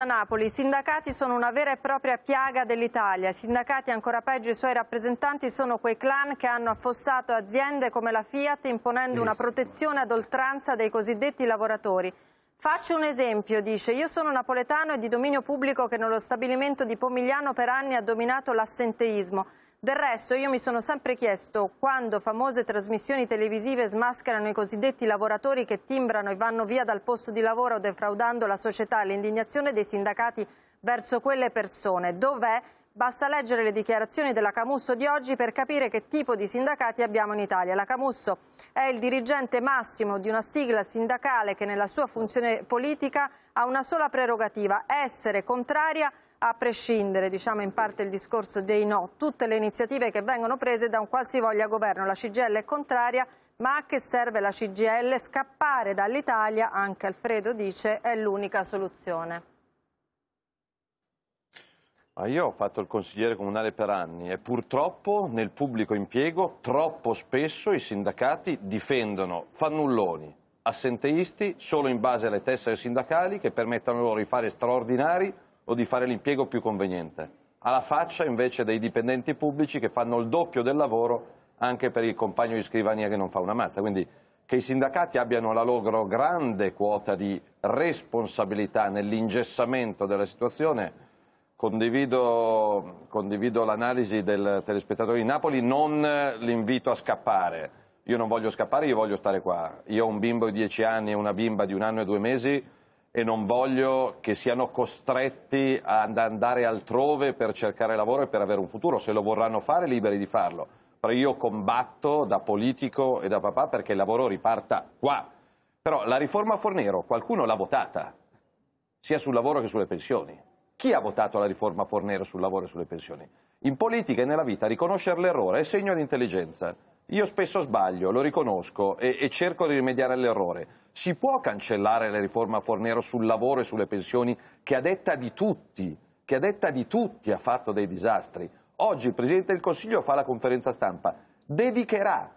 A Napoli i sindacati sono una vera e propria piaga dell'Italia. I sindacati, ancora peggio i suoi rappresentanti, sono quei clan che hanno affossato aziende come la Fiat imponendo una protezione ad oltranza dei cosiddetti lavoratori. Faccio un esempio, dice, io sono napoletano e di dominio pubblico che nello stabilimento di Pomigliano per anni ha dominato l'assenteismo. Del resto io mi sono sempre chiesto quando famose trasmissioni televisive smascherano i cosiddetti lavoratori che timbrano e vanno via dal posto di lavoro defraudando la società e l'indignazione dei sindacati verso quelle persone. Dov'è? Basta leggere le dichiarazioni della Camusso di oggi per capire che tipo di sindacati abbiamo in Italia. La Camusso è il dirigente massimo di una sigla sindacale che nella sua funzione politica ha una sola prerogativa, essere contraria a prescindere, diciamo in parte il discorso dei no, tutte le iniziative che vengono prese da un qualsivoglia governo. La CGL è contraria, ma a che serve la CGL? Scappare dall'Italia, anche Alfredo dice, è l'unica soluzione. Io ho fatto il consigliere comunale per anni e purtroppo nel pubblico impiego troppo spesso i sindacati difendono fannulloni, assenteisti, solo in base alle tessere sindacali che permettono loro di fare straordinari o di fare l'impiego più conveniente. Alla faccia invece dei dipendenti pubblici che fanno il doppio del lavoro anche per il compagno di scrivania che non fa una mazza. Quindi che i sindacati abbiano la loro grande quota di responsabilità nell'ingessamento della situazione. Condivido, condivido l'analisi del telespettatore di Napoli, non l'invito a scappare. Io non voglio scappare, io voglio stare qua. Io ho un bimbo di 10 anni e una bimba di un anno e due mesi e non voglio che siano costretti ad andare altrove per cercare lavoro e per avere un futuro, se lo vorranno fare liberi di farlo, però io combatto da politico e da papà perché il lavoro riparta qua. Però la riforma Fornero qualcuno l'ha votata, sia sul lavoro che sulle pensioni. Chi ha votato la riforma Fornero sul lavoro e sulle pensioni? In politica e nella vita riconoscere l'errore è segno di intelligenza. Io spesso sbaglio, lo riconosco e, e cerco di rimediare all'errore. Si può cancellare la riforma Fornero sul lavoro e sulle pensioni che a detta di tutti, che a detta di tutti ha fatto dei disastri? Oggi il Presidente del Consiglio fa la conferenza stampa, dedicherà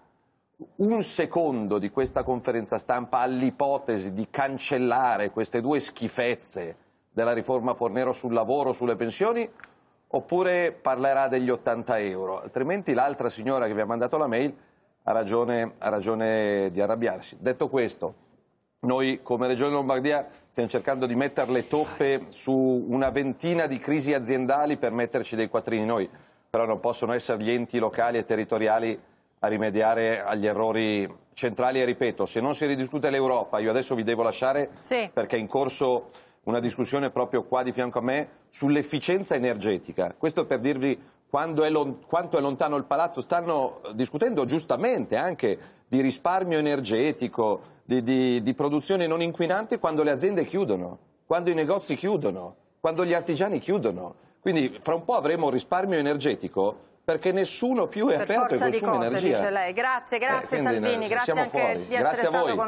un secondo di questa conferenza stampa all'ipotesi di cancellare queste due schifezze della riforma Fornero sul lavoro, sulle pensioni oppure parlerà degli 80 euro, altrimenti l'altra signora che vi ha mandato la mail ha ragione, ha ragione di arrabbiarsi. Detto questo, noi come Regione Lombardia stiamo cercando di mettere le toppe su una ventina di crisi aziendali per metterci dei quattrini noi, però non possono essere gli enti locali e territoriali a rimediare agli errori centrali e ripeto, se non si ridiscute l'Europa, io adesso vi devo lasciare sì. perché è in corso una discussione proprio qua di fianco a me sull'efficienza energetica. Questo per dirvi è lo, quanto è lontano il palazzo. Stanno discutendo giustamente anche di risparmio energetico, di, di, di produzione non inquinante quando le aziende chiudono, quando i negozi chiudono, quando gli artigiani chiudono. Quindi fra un po' avremo risparmio energetico perché nessuno più è per aperto e consuma cose, energia. Grazie, grazie eh, Salvini, grazie eh, anche fuori. di essere a voi.